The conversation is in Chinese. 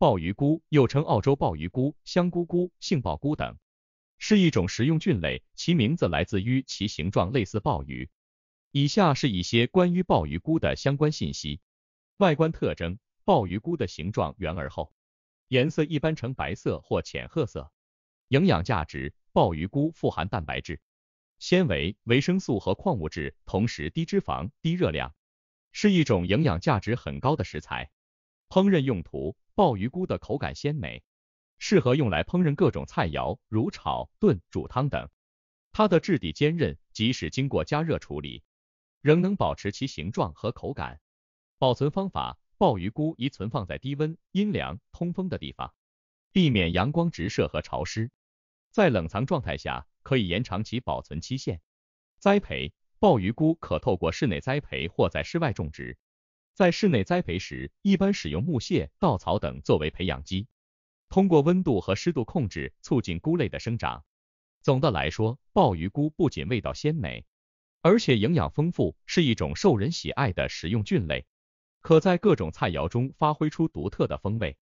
鲍鱼菇又称澳洲鲍鱼菇、香菇菇、杏鲍菇等，是一种食用菌类，其名字来自于其形状类似鲍鱼。以下是一些关于鲍鱼菇的相关信息：外观特征，鲍鱼菇的形状圆而厚，颜色一般呈白色或浅褐色。营养价值，鲍鱼菇富含蛋白质、纤维、维生素和矿物质，同时低脂肪、低热量，是一种营养价值很高的食材。烹饪用途：鲍鱼菇的口感鲜美，适合用来烹饪各种菜肴，如炒、炖、煮汤等。它的质地坚韧，即使经过加热处理，仍能保持其形状和口感。保存方法：鲍鱼菇宜存放在低温、阴凉、通风的地方，避免阳光直射和潮湿。在冷藏状态下，可以延长其保存期限。栽培：鲍鱼菇可透过室内栽培或在室外种植。在室内栽培时，一般使用木屑、稻草等作为培养基，通过温度和湿度控制，促进菇类的生长。总的来说，鲍鱼菇不仅味道鲜美，而且营养丰富，是一种受人喜爱的食用菌类，可在各种菜肴中发挥出独特的风味。